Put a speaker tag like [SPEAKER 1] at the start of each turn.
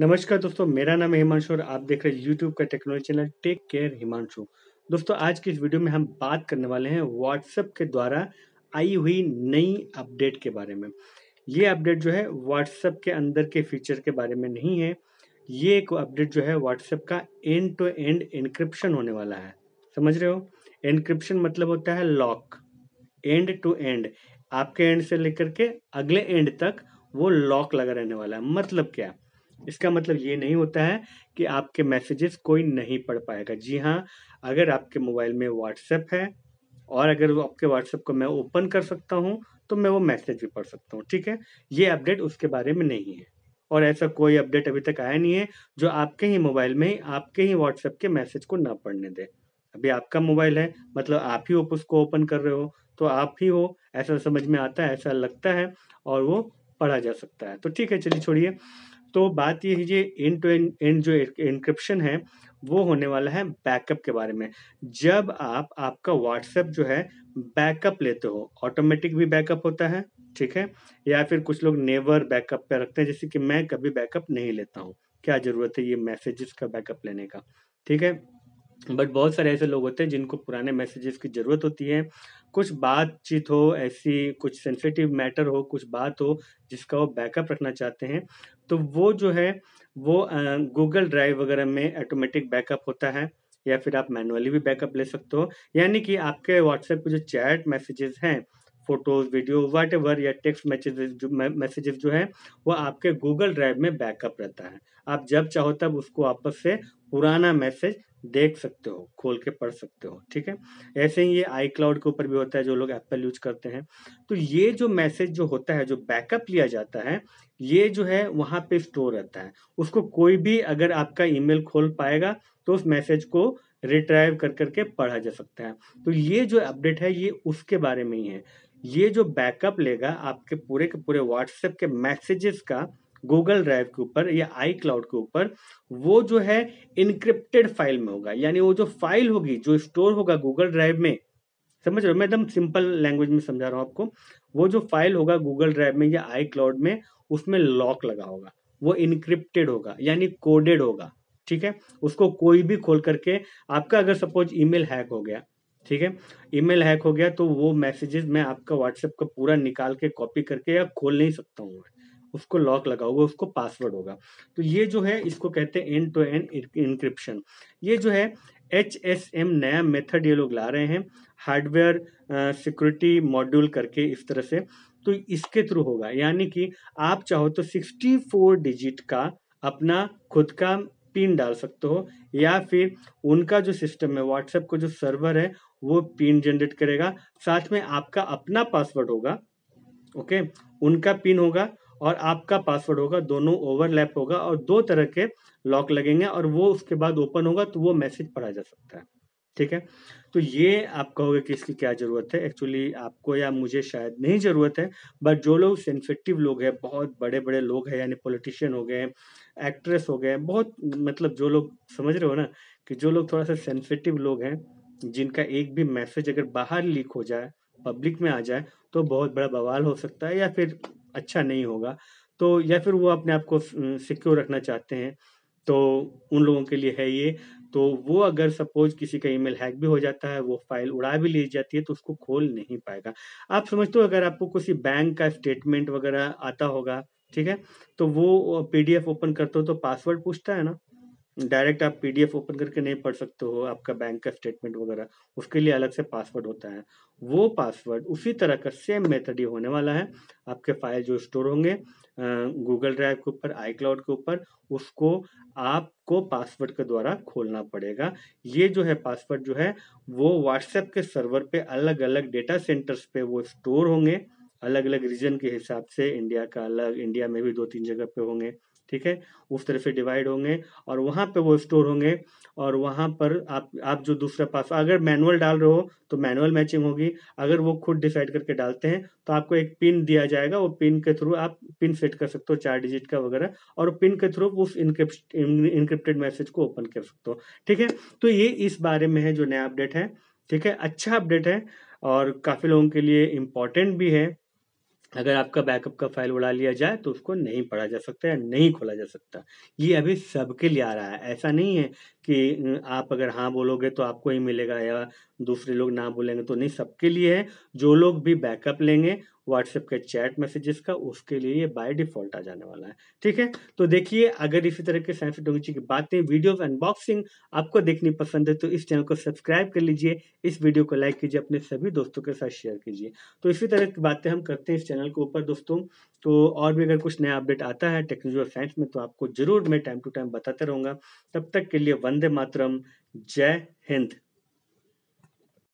[SPEAKER 1] नमस्कार दोस्तों मेरा नाम है हिमांशु और आप देख रहे हैं यूट्यूब का technology channel tech care Himanshu दोस्तों आज की इस वीडियो में हम बात करने वाले हैं व्हाट्सएप के द्वारा आई हुई नई अपडेट के बारे में ये अपडेट जो है व्हाट्सएप के अंदर के फीचर के बारे में नहीं है ये एक अपडेट जो है व्हाट्सएप का एंड टू एंड एनक्रिप्शन होने वाला है समझ रहे हो इनक्रिप्शन मतलब होता है लॉक एंड टू एंड आपके एंड से लेकर के अगले एंड तक वो लॉक लगा रहने वाला है मतलब क्या है इसका मतलब ये नहीं होता है कि आपके मैसेजेस कोई नहीं पढ़ पाएगा जी हाँ अगर आपके मोबाइल में व्हाट्सएप है और अगर आपके व्हाट्सएप को मैं ओपन कर सकता हूँ तो मैं वो मैसेज भी पढ़ सकता हूँ ठीक है ये अपडेट उसके बारे में नहीं है और ऐसा कोई अपडेट अभी तक आया नहीं है जो आपके ही मोबाइल में आपके ही व्हाट्सएप के मैसेज को ना पढ़ने दे अभी आपका मोबाइल है मतलब आप ही उसको ओपन कर रहे हो तो आप ही हो ऐसा समझ में आता है ऐसा लगता है और वो पढ़ा जा सकता है तो ठीक है चलिए छोड़िए तो बात ये है एंड टू इन एंड जो इंक्रिप्शन है वो होने वाला है बैकअप के बारे में जब आप आपका व्हाट्सएप जो है बैकअप लेते हो ऑटोमेटिक भी बैकअप होता है ठीक है या फिर कुछ लोग नेवर बैकअप पे रखते हैं जैसे कि मैं कभी बैकअप नहीं लेता हूँ क्या ज़रूरत है ये मैसेजेस का बैकअप लेने का ठीक है बट बहुत सारे ऐसे लोग होते हैं जिनको पुराने मैसेजेस की ज़रूरत होती है कुछ बातचीत हो ऐसी कुछ सेंसिटिव मैटर हो कुछ बात हो जिसका वो बैकअप रखना चाहते हैं तो वो जो है वो गूगल ड्राइव वगैरह में ऑटोमेटिक बैकअप होता है या फिर आप मैनुअली भी बैकअप ले सकते हो यानी कि आपके व्हाट्सएप पे जो चैट मैसेजेस हैं फोटोज वीडियो वाट एवर या टेक्स्ट मैसेजेस मैसेजेस जो है वो आपके गूगल ड्राइव में बैकअप रहता है आप जब चाहो तब उसको आपस से पुराना मैसेज देख सकते हो खोल के पढ़ सकते हो ठीक है ऐसे ही ये आई क्लाउड के ऊपर भी होता है जो लोग एप्पल यूज करते हैं तो ये जो मैसेज जो होता है जो बैकअप लिया जाता है ये जो है वहां पे स्टोर रहता है उसको कोई भी अगर आपका ईमेल खोल पाएगा तो उस मैसेज को रिट्राइव कर करके पढ़ा जा सकता है तो ये जो अपडेट है ये उसके बारे में ही है ये जो बैकअप लेगा आपके पूरे के पूरे व्हाट्सएप के मैसेजेस का गूगल ड्राइव के ऊपर या आई क्लाउड के ऊपर वो जो है इनक्रिप्टेड फाइल में होगा यानी वो जो फाइल होगी जो स्टोर होगा गूगल ड्राइव में समझ रहे हो मैं एकदम सिंपल लैंग्वेज में समझा रहा हूँ आपको वो जो फाइल होगा गूगल ड्राइव में या आई क्लाउड में उसमें लॉक लगा होगा वो इनक्रिप्टेड होगा यानी कोडेड होगा ठीक है उसको कोई भी खोल करके आपका अगर सपोज ईमेल हैक हो गया ठीक है ईमेल हैक हो गया तो वो मैसेजेस मैं आपका व्हाट्सएप का पूरा निकाल के कॉपी करके या खोल नहीं सकता हूँ उसको लॉक लगा होगा उसको पासवर्ड होगा तो ये जो है इसको कहते हैं एंड टू एंड इंक्रिप्शन ये जो है एच एस एम नया मेथड ये लोग ला रहे हैं हार्डवेयर सिक्योरिटी मॉड्यूल करके इस तरह से तो इसके थ्रू होगा यानी कि आप चाहो तो 64 डिजिट का अपना खुद का पिन डाल सकते हो या फिर उनका जो सिस्टम है व्हाट्सएप का जो सर्वर है वो पिन जनरेट करेगा साथ में आपका अपना पासवर्ड होगा ओके उनका पिन होगा और आपका पासवर्ड होगा दोनों ओवरलैप होगा और दो तरह के लॉक लगेंगे और वो उसके बाद ओपन होगा तो वो मैसेज पढ़ा जा सकता है ठीक है तो ये आप कहोगे कि इसकी क्या ज़रूरत है एक्चुअली आपको या मुझे शायद नहीं ज़रूरत है बट जो लोग सेंसिटिव लोग हैं बहुत बड़े बड़े लोग हैं यानी पॉलिटिशियन हो गए एक्ट्रेस हो गए बहुत मतलब जो लोग समझ रहे हो ना कि जो लोग थोड़ा सा सेंसिटिव लोग हैं जिनका एक भी मैसेज अगर बाहर लीक हो जाए पब्लिक में आ जाए तो बहुत बड़ा बवाल हो सकता है या फिर अच्छा नहीं होगा तो या फिर वो अपने आप को सिक्योर रखना चाहते हैं तो उन लोगों के लिए है ये तो वो अगर सपोज किसी का ईमेल हैक भी हो जाता है वो फाइल उड़ा भी ली जाती है तो उसको खोल नहीं पाएगा आप समझते हो अगर आपको किसी बैंक का स्टेटमेंट वगैरह आता होगा ठीक है तो वो पीडीएफ ओपन करते हो तो पासवर्ड पूछता है ना डायरेक्ट आप पीडीएफ ओपन करके नहीं पढ़ सकते हो आपका बैंक का स्टेटमेंट वगैरह उसके लिए अलग से पासवर्ड होता है वो पासवर्ड उसी तरह का सेम मेथड ही होने वाला है आपके फाइल जो स्टोर होंगे गूगल ड्राइव के ऊपर आई क्लाउड के ऊपर उसको आपको पासवर्ड के द्वारा खोलना पड़ेगा ये जो है पासवर्ड जो है वो व्हाट्सएप के सर्वर पे अलग अलग डेटा सेंटर्स पे वो स्टोर होंगे अलग अलग रीजन के हिसाब से इंडिया का अलग इंडिया में भी दो तीन जगह पे होंगे ठीक है उस तरह से डिवाइड होंगे और वहाँ पे वो स्टोर होंगे और वहाँ पर आप आप जो दूसरा पास अगर मैनुअल डाल रहे हो तो मैनुअल मैचिंग होगी अगर वो खुद डिसाइड करके डालते हैं तो आपको एक पिन दिया जाएगा वो पिन के थ्रू आप पिन सेट कर सकते हो चार डिजिट का वगैरह और पिन के थ्रू उस इनक्रिप्टेड मैसेज को ओपन कर सकते हो ठीक है तो ये इस बारे में है जो नया अपडेट है ठीक है अच्छा अपडेट है और काफ़ी लोगों के लिए इम्पॉर्टेंट भी है अगर आपका बैकअप का फाइल उड़ा लिया जाए तो उसको नहीं पढ़ा जा सकता या नहीं खोला जा सकता ये अभी सबके लिए आ रहा है ऐसा नहीं है कि आप अगर हाँ बोलोगे तो आपको ही मिलेगा या दूसरे लोग ना बोलेंगे तो नहीं सबके लिए है जो लोग भी बैकअप लेंगे व्हाट्सएप के चैट मैसेजेस का उसके लिए ये बाय डिफॉल्ट आ जाने वाला है ठीक है तो देखिए अगर इसी तरह के साइंस टेक्नोलॉजी की बातें वीडियो अनबॉक्सिंग आपको देखनी पसंद है तो इस चैनल को सब्सक्राइब कर लीजिए इस वीडियो को लाइक कीजिए अपने सभी दोस्तों के साथ शेयर कीजिए तो इसी तरह की बातें हम करते हैं इस चैनल के ऊपर दोस्तों तो और भी अगर कुछ नया अपडेट आता है टेक्नोलॉजी और साइंस में तो आपको जरूर मैं टाइम टू टाइम बताते रहूंगा तब तक के लिए वंदे मातरम जय हिंद